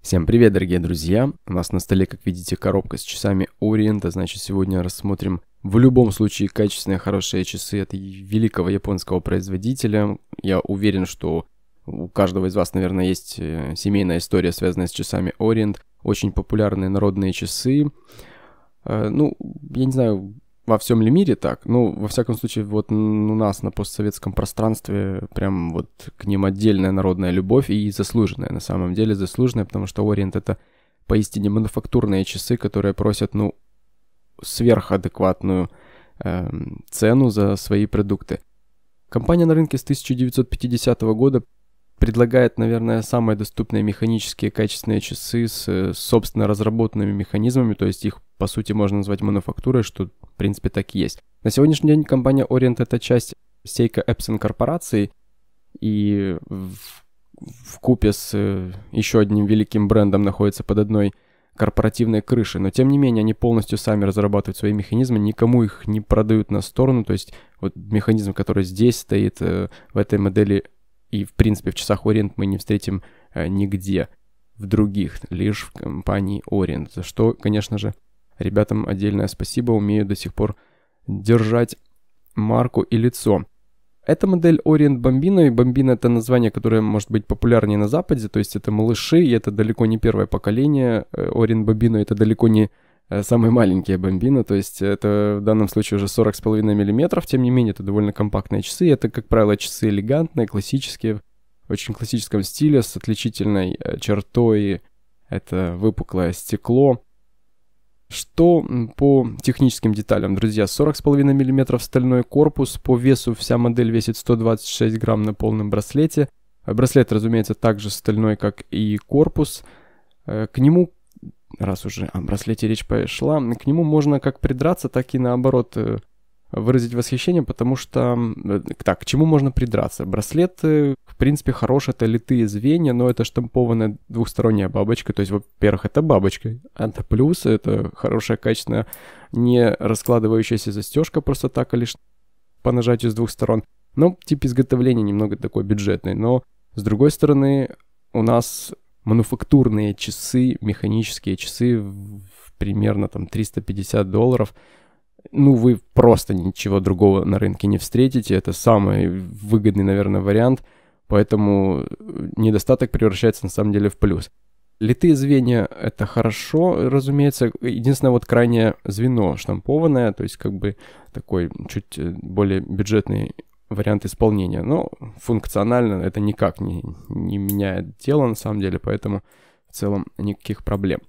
Всем привет, дорогие друзья! У нас на столе, как видите, коробка с часами Ориента, значит сегодня рассмотрим в любом случае качественные, хорошие часы от великого японского производителя. Я уверен, что у каждого из вас, наверное, есть э, семейная история, связанная с часами Ориент. Очень популярные народные часы. Э, ну, я не знаю, во всем ли мире так. Ну, во всяком случае, вот у нас на постсоветском пространстве прям вот к ним отдельная народная любовь и заслуженная, на самом деле заслуженная, потому что Ориент — это поистине мануфактурные часы, которые просят, ну, сверхадекватную э, цену за свои продукты. Компания на рынке с 1950 года предлагает, наверное, самые доступные механические качественные часы с э, собственно разработанными механизмами, то есть их, по сути, можно назвать мануфактурой, что, в принципе, так и есть. На сегодняшний день компания Orient — это часть Seiko Epson корпорации, и в, в купе с э, еще одним великим брендом находится под одной корпоративной крыши, но тем не менее они полностью сами разрабатывают свои механизмы, никому их не продают на сторону, то есть вот механизм, который здесь стоит э, в этой модели и, в принципе, в часах Orient мы не встретим э, нигде в других, лишь в компании Orient. За что, конечно же, ребятам отдельное спасибо, умею до сих пор держать марку и лицо. Это модель Orient Bambino, и Bambino это название, которое может быть популярнее на Западе, то есть это малыши, и это далеко не первое поколение. Orient э, Bambino это далеко не Э, самые маленькие бомбины, то есть это в данном случае уже 40,5 мм, тем не менее это довольно компактные часы, это, как правило, часы элегантные, классические, в очень классическом стиле, с отличительной э, чертой, это выпуклое стекло. Что по техническим деталям, друзья, 40,5 мм стальной корпус, по весу вся модель весит 126 грамм на полном браслете, браслет, разумеется, также стальной, как и корпус, э, к нему раз уже о браслете речь пошла, к нему можно как придраться, так и наоборот э, выразить восхищение, потому что... Э, так, к чему можно придраться? Браслет, в принципе, хорош, это литые звенья, но это штампованная двухсторонняя бабочка, то есть, во-первых, это бабочка, это а плюс, это хорошая, качественная, не раскладывающаяся застежка просто так, а лишь по нажатию с двух сторон. Ну, тип изготовления немного такой бюджетный, но, с другой стороны, у нас мануфактурные часы, механические часы примерно там 350 долларов. Ну, вы просто ничего другого на рынке не встретите. Это самый выгодный, наверное, вариант. Поэтому э, недостаток превращается на самом деле в плюс. Литые звенья — это хорошо, разумеется. Единственное, вот крайнее звено штампованное, то есть как бы такой чуть э, более бюджетный вариант исполнения. Но ну, функционально это никак не, не меняет дело на самом деле, поэтому в целом никаких проблем.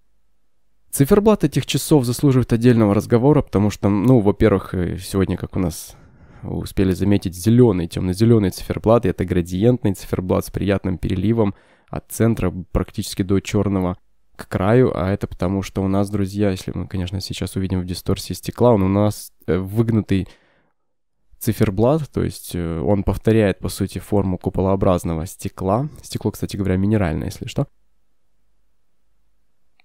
Циферблат этих часов заслуживает отдельного разговора, потому что, ну, во-первых, э, сегодня, как у нас успели заметить, зеленый, темно-зеленый циферблат, и это градиентный циферблат с приятным переливом от центра практически до черного к краю, а это потому, что у нас, друзья, если мы, конечно, сейчас увидим в дисторсии стекла, он у нас э, выгнутый циферблат, то есть э, он повторяет, по сути, форму куполообразного стекла. Стекло, кстати говоря, минеральное, если что.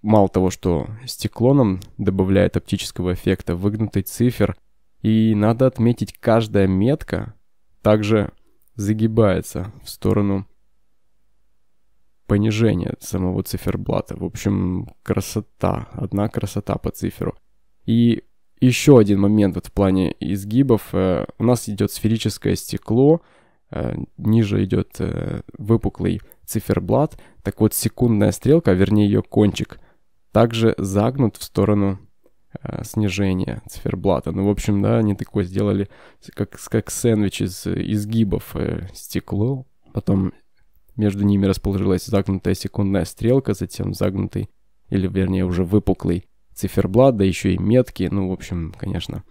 Мало того, что стекло нам добавляет оптического эффекта выгнутый цифер, и надо отметить, каждая метка также загибается в сторону понижения самого циферблата. В общем, красота, одна красота по циферу. И еще один момент вот в плане изгибов. Э, у нас идет сферическое стекло, э, ниже идет э, выпуклый циферблат. Так вот, секундная стрелка, а вернее ее кончик, также загнут в сторону снижения циферблата. Ну, в общем, да, они такое сделали, как, как сэндвич из изгибов стекло, потом между ними расположилась загнутая секундная стрелка, затем загнутый, или вернее уже выпуклый циферблат, да еще и метки. Ну, в общем, конечно,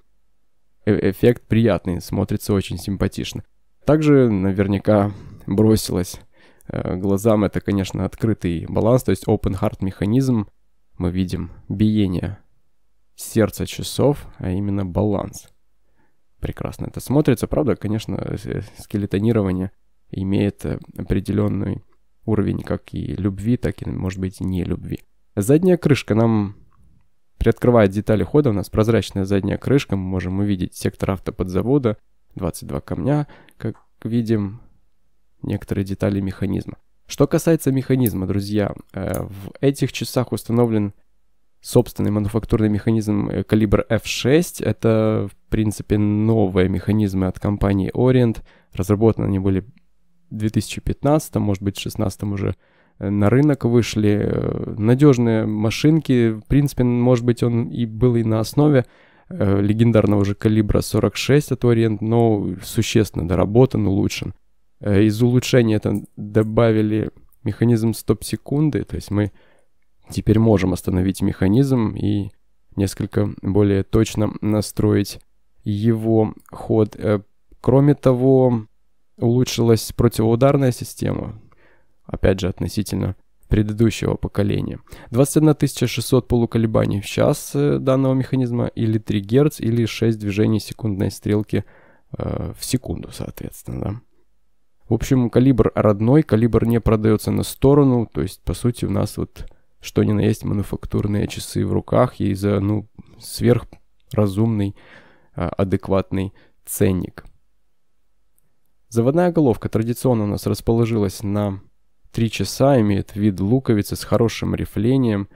э, эффект приятный, смотрится очень симпатично. Также наверняка бросилось э, глазам, это, конечно, открытый баланс, то есть open heart механизм. Мы видим биение сердца часов, а именно баланс. Прекрасно это смотрится, правда, конечно, э, скелетонирование имеет определенный уровень как и любви, так и, может быть, не любви. Задняя крышка нам Приоткрывая детали хода, у нас прозрачная задняя крышка, мы можем увидеть сектор автоподзавода, 22 камня, как видим, некоторые детали механизма. Что касается механизма, друзья, э, в этих часах установлен собственный мануфактурный механизм э, калибр F6. Это, в принципе, новые механизмы от компании Orient. Разработаны они были в 2015, может быть, в 2016 уже на рынок вышли. Надежные машинки, в принципе, может быть, он и был и на основе э, легендарного же калибра 46 от Orient, но существенно доработан, улучшен. Э, из улучшения там добавили механизм стоп-секунды, то есть мы теперь можем остановить механизм и несколько более точно настроить его ход. Э, кроме того, улучшилась противоударная система опять же, относительно предыдущего поколения. 21 600 полуколебаний в час э, данного механизма или 3 Гц, или 6 движений секундной стрелки э, в секунду, соответственно. Да. В общем, калибр родной, калибр не продается на сторону, то есть, по сути, у нас вот что ни на есть мануфактурные часы в руках и за, ну, сверхразумный, э, адекватный ценник. Заводная головка традиционно у нас расположилась на три часа, имеет вид луковицы с хорошим рифлением.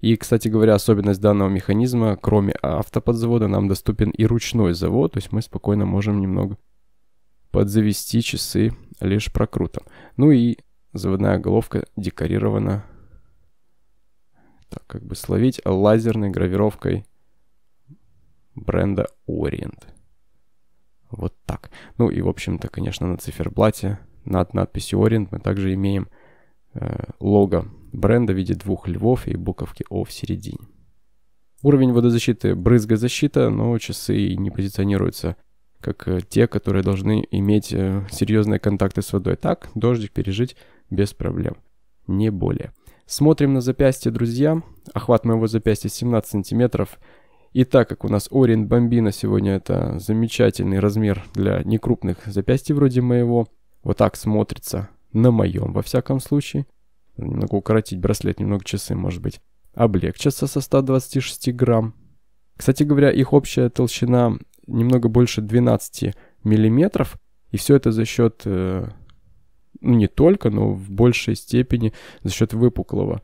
И, кстати говоря, особенность данного механизма, кроме автоподзавода, нам доступен и ручной завод, то есть мы спокойно можем немного подзавести часы лишь прокрутом. Ну и заводная головка декорирована, так как бы словить, лазерной гравировкой бренда Orient. Вот так. Ну и, в общем-то, конечно, на циферблате над надписью Orient мы также имеем Э, лого бренда в виде двух львов и буковки О в середине. Уровень водозащиты – брызгозащита, но часы не позиционируются как э, те, которые должны иметь э, серьезные контакты с водой. Так, дождик пережить без проблем. Не более. Смотрим на запястье, друзья. Охват моего запястья 17 сантиметров. И так как у нас Orient Бомбина сегодня это замечательный размер для некрупных запястий вроде моего, вот так смотрится на моем, во всяком случае. Немного укоротить браслет, немного часы, может быть. Облегчатся со 126 грамм. Кстати говоря, их общая толщина немного больше 12 миллиметров. И все это за счет, э, ну не только, но в большей степени за счет выпуклого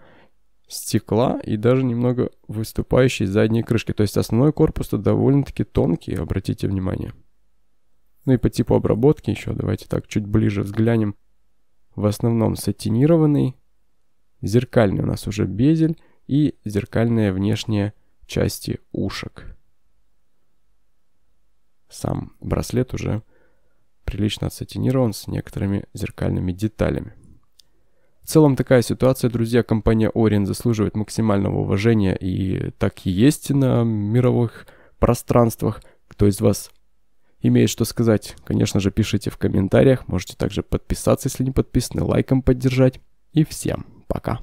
стекла и даже немного выступающей задней крышки. То есть основной корпус-то довольно-таки тонкий, обратите внимание. Ну и по типу обработки еще давайте так чуть ближе взглянем в основном сатинированный, зеркальный у нас уже безель и зеркальные внешние части ушек. Сам браслет уже прилично сатинирован с некоторыми зеркальными деталями. В целом такая ситуация, друзья, компания Orient заслуживает максимального уважения и так и есть на мировых пространствах. Кто из вас имеет что сказать, конечно же, пишите в комментариях. Можете также подписаться, если не подписаны, лайком поддержать. И всем пока.